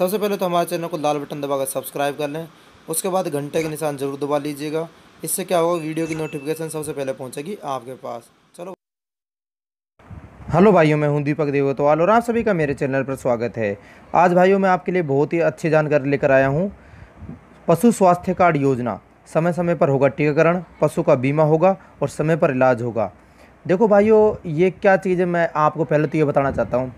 सबसे पहले तो हमारे चैनल को लाल बटन दबाकर सब्सक्राइब कर लें उसके बाद घंटे का निशान जरूर दबा लीजिएगा इससे क्या होगा वीडियो की नोटिफिकेशन सबसे पहले पहुंचेगी आपके पास चलो हेलो भाइयों मैं हूं दीपक देवतवाल और आप सभी का मेरे चैनल पर स्वागत है आज भाइयों मैं आपके लिए बहुत ही अच्छी जानकारी लेकर आया हूँ पशु स्वास्थ्य कार्ड योजना समय समय पर होगा टीकाकरण पशु का बीमा होगा और समय पर इलाज होगा देखो भाइयों ये क्या चीज़ है मैं आपको पहले तो ये बताना चाहता हूँ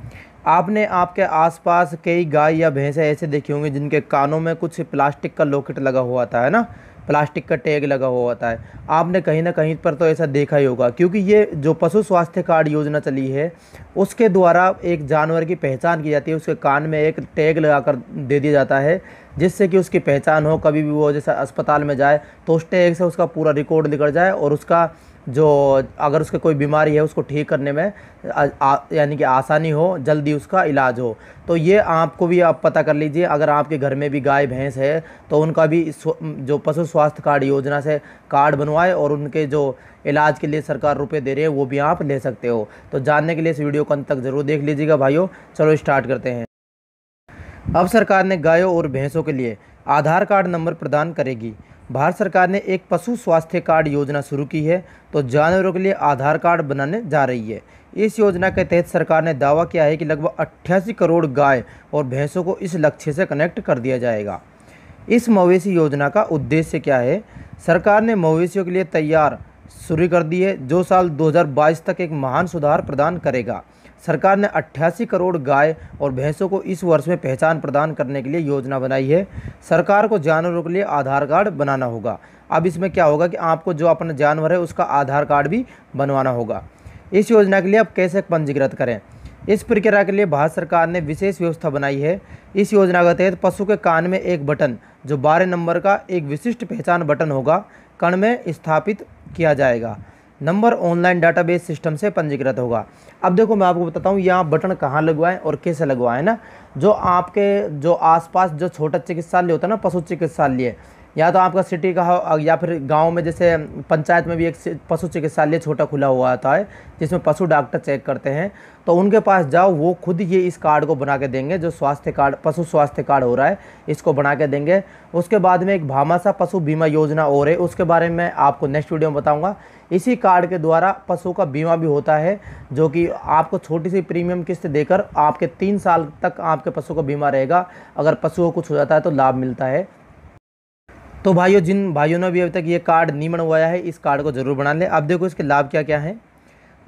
आपने आपके आसपास कई गाय या भैंसें ऐसे देखी होंगी जिनके कानों में कुछ प्लास्टिक का लॉकेट लगा हुआ था है ना प्लास्टिक का टैग लगा हुआ था है आपने कहीं ना कहीं पर तो ऐसा देखा ही होगा क्योंकि ये जो पशु स्वास्थ्य कार्ड योजना चली है उसके द्वारा एक जानवर की पहचान की जाती है उसके कान में एक टैग लगा कर दे दिया जाता है जिससे कि उसकी पहचान हो कभी भी वो जैसा अस्पताल में जाए तो उस टैग से उसका पूरा रिकॉर्ड निकल जाए और उसका जो अगर उसके कोई बीमारी है उसको ठीक करने में यानी कि आसानी हो जल्दी उसका इलाज हो तो ये आपको भी आप पता कर लीजिए अगर आपके घर में भी गाय भैंस है तो उनका भी जो पशु स्वास्थ्य कार्ड योजना से कार्ड बनवाए और उनके जो इलाज के लिए सरकार रुपए दे रही है वो भी आप ले सकते हो तो जानने के लिए इस वीडियो को अंत तक ज़रूर देख लीजिएगा भाइयों चलो स्टार्ट करते हैं अब सरकार ने गायों और भैंसों के लिए आधार कार्ड नंबर प्रदान करेगी भारत सरकार ने एक पशु स्वास्थ्य कार्ड योजना शुरू की है तो जानवरों के लिए आधार कार्ड बनाने जा रही है इस योजना के तहत सरकार ने दावा किया है कि लगभग अट्ठासी करोड़ गाय और भैंसों को इस लक्ष्य से कनेक्ट कर दिया जाएगा इस मवेशी योजना का उद्देश्य क्या है सरकार ने मवेशियों के लिए तैयार शुरू कर दी है जो साल 2022 तक एक महान सुधार प्रदान करेगा सरकार ने अट्ठासी करोड़ गाय और भैंसों को इस वर्ष में पहचान प्रदान करने के लिए योजना बनाई है सरकार को जानवरों के लिए आधार कार्ड बनाना होगा अब इसमें क्या होगा कि आपको जो अपना जानवर है उसका आधार कार्ड भी बनवाना होगा इस योजना के लिए आप कैसे पंजीकृत करें इस प्रक्रिया के लिए भारत सरकार ने विशेष व्यवस्था बनाई है इस योजना के तहत पशु के कान में एक बटन जो बारह नंबर का एक विशिष्ट पहचान बटन होगा कण में स्थापित किया जाएगा नंबर ऑनलाइन डाटाबेस सिस्टम से पंजीकृत होगा अब देखो मैं आपको बताता हूँ यहाँ बटन कहाँ लगवाएं और कैसे लगवाएं ना जो आपके जो आसपास जो छोटा चिकित्सालय होता है ना पशु चिकित्सालय या तो आपका सिटी का हो या फिर गांव में जैसे पंचायत में भी एक पशु चिकित्सालय छोटा खुला हुआ आता है जिसमें पशु डॉक्टर चेक करते हैं तो उनके पास जाओ वो खुद ये इस कार्ड को बना के देंगे जो स्वास्थ्य कार्ड पशु स्वास्थ्य कार्ड हो रहा है इसको बना के देंगे उसके बाद में एक भामासा पशु बीमा योजना और है उसके बारे में आपको नेक्स्ट वीडियो में बताऊँगा इसी कार्ड के द्वारा पशु का बीमा भी होता है जो कि आपको छोटी सी प्रीमियम किस्त देकर आपके तीन साल तक आपके पशु का बीमा रहेगा अगर पशु को कुछ हो जाता है तो लाभ मिलता है तो भाइयों जिन भाइयों ने भी अभी तक ये कार्ड नहीं बनवाया है इस कार्ड को ज़रूर बना लें अब देखो इसके लाभ क्या क्या हैं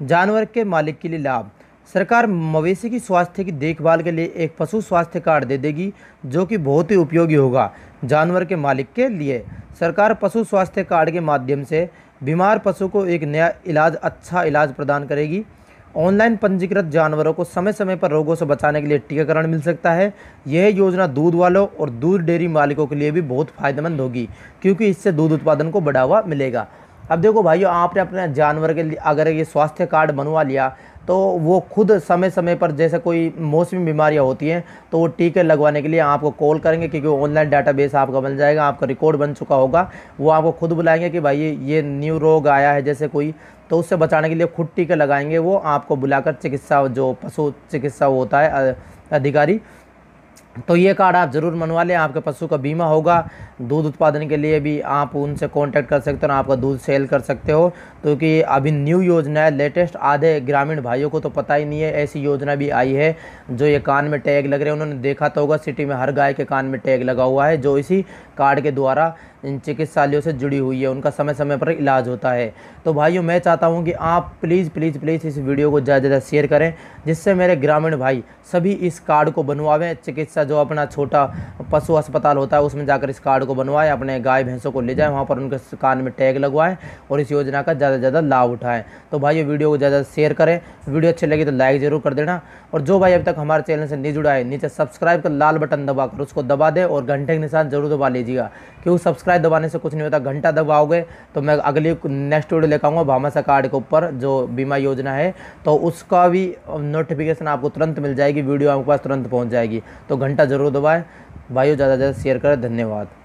जानवर के मालिक के लिए लाभ सरकार मवेशी की स्वास्थ्य की देखभाल के लिए एक पशु स्वास्थ्य कार्ड दे देगी जो कि बहुत ही उपयोगी होगा जानवर के मालिक के लिए सरकार पशु स्वास्थ्य कार्ड के माध्यम से बीमार पशु को एक नया इलाज अच्छा इलाज प्रदान करेगी ऑनलाइन पंजीकृत जानवरों को समय समय पर रोगों से बचाने के लिए टीकाकरण मिल सकता है यह योजना दूध वालों और दूध डेयरी मालिकों के लिए भी बहुत फायदेमंद होगी क्योंकि इससे दूध उत्पादन को बढ़ावा मिलेगा अब देखो भाइयों आपने अपने जानवर के लिए अगर ये स्वास्थ्य कार्ड बनवा लिया तो वो खुद समय समय पर जैसे कोई मौसमी बीमारियां होती हैं तो वो टीके लगवाने के लिए आपको कॉल करेंगे क्योंकि ऑनलाइन डाटाबेस आपका बन जाएगा आपका रिकॉर्ड बन चुका होगा वो आपको खुद बुलाएंगे कि भाई ये न्यू रोग आया है जैसे कोई तो उससे बचाने के लिए खुद टीके लगाएंगे वो आपको बुलाकर चिकित्सा जो पशु चिकित्सा होता है अधिकारी तो ये कार्ड आप ज़रूर मनवा लें आपके पशु का बीमा होगा दूध उत्पादन के लिए भी आप उनसे कांटेक्ट कर सकते हो आपका दूध सेल कर सकते हो क्योंकि तो अभी न्यू योजना है लेटेस्ट आधे ग्रामीण भाइयों को तो पता ही नहीं है ऐसी योजना भी आई है जो ये कान में टैग लग रहे हैं उन्होंने देखा तो होगा सिटी में हर गाय के कान में टैग लगा हुआ है जो इसी कार्ड के द्वारा चिकित्सालयों से जुड़ी हुई है उनका समय समय पर इलाज होता है तो भाइयों मैं चाहता हूँ कि आप प्लीज़ प्लीज़ प्लीज़ इस वीडियो को ज़्यादा ज़्यादा शेयर करें जिससे मेरे ग्रामीण भाई सभी इस कार्ड को बनवावें चिकित्सा जो अपना छोटा पशु अस्पताल होता है उसमें जाकर इस कार्ड को बनवाएं अपने गाय भैंसों को ले जाएँ वहाँ पर उनके कान में टैग लगवाएं और इस योजना का ज़्यादा से ज़्यादा लाभ उठाएं तो भाई वीडियो को ज़्यादा शेयर करें वीडियो अच्छी लगी तो लाइक ज़रूर कर देना और जो भाई अभी तक हमारे चैनल से नहीं जुड़ा है नीचे सब्सक्राइब कर लाल बटन कर उसको दबा दें और घंटे के निशान जरूर दबा लीजिएगा क्यों सब्सक्राइब बटरफ्लाई दबाने से कुछ नहीं होता घंटा दबाओगे तो मैं अगली नेक्स्ट वीडियो लेकर आऊँगा भामाशा कार्ड के ऊपर जो बीमा योजना है तो उसका भी नोटिफिकेशन आपको तुरंत मिल जाएगी वीडियो आपके पास तुरंत पहुँच जाएगी तो घंटा ज़रूर दबाएँ भाइयों ज़्यादा से ज़्यादा शेयर करें धन्यवाद